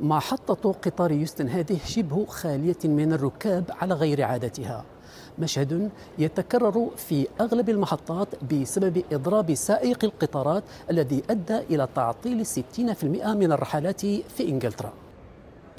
محطة قطار يوستن هذه شبه خالية من الركاب على غير عادتها مشهد يتكرر في اغلب المحطات بسبب اضراب سائق القطارات الذي ادى الى تعطيل 60% من الرحلات في انجلترا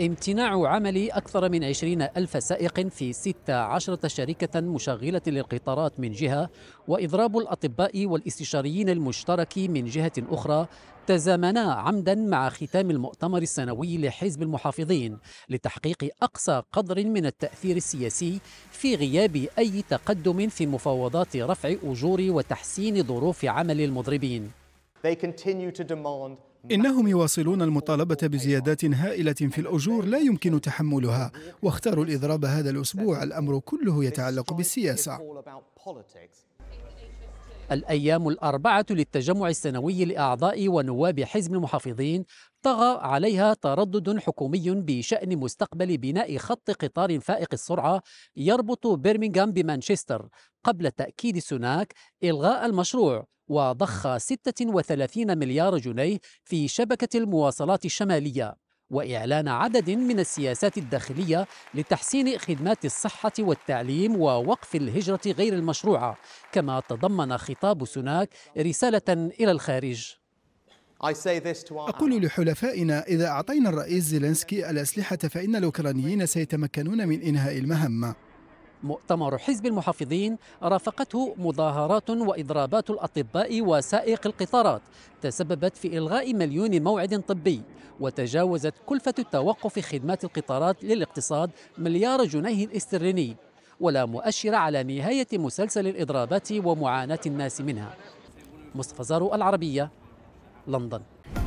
امتناع عمل أكثر من 20 ألف سائق في 16 شركة مشغلة للقطارات من جهة وإضراب الأطباء والاستشاريين المشترك من جهة أخرى تزامنا عمدا مع ختام المؤتمر السنوي لحزب المحافظين لتحقيق أقصى قدر من التأثير السياسي في غياب أي تقدم في مفاوضات رفع أجور وتحسين ظروف عمل المضربين. They continue to demand إنهم يواصلون المطالبة بزيادات هائلة في الأجور لا يمكن تحملها واختاروا الإضراب هذا الأسبوع الأمر كله يتعلق بالسياسة الأيام الأربعة للتجمع السنوي لأعضاء ونواب حزب المحافظين طغى عليها تردد حكومي بشأن مستقبل بناء خط قطار فائق السرعة يربط برمنغهام بمانشستر قبل تأكيد سوناك إلغاء المشروع وضخ 36 مليار جنيه في شبكة المواصلات الشمالية وإعلان عدد من السياسات الداخلية لتحسين خدمات الصحة والتعليم ووقف الهجرة غير المشروعة كما تضمن خطاب سوناك رسالة إلى الخارج أقول لحلفائنا إذا أعطينا الرئيس زيلنسكي الأسلحة فإن الأوكرانيين سيتمكنون من إنهاء المهمة مؤتمر حزب المحافظين رافقته مظاهرات واضرابات الاطباء وسائق القطارات تسببت في الغاء مليون موعد طبي وتجاوزت كلفه التوقف خدمات القطارات للاقتصاد مليار جنيه استرليني ولا مؤشر على نهايه مسلسل الاضرابات ومعاناه الناس منها مصطفى زارو العربيه لندن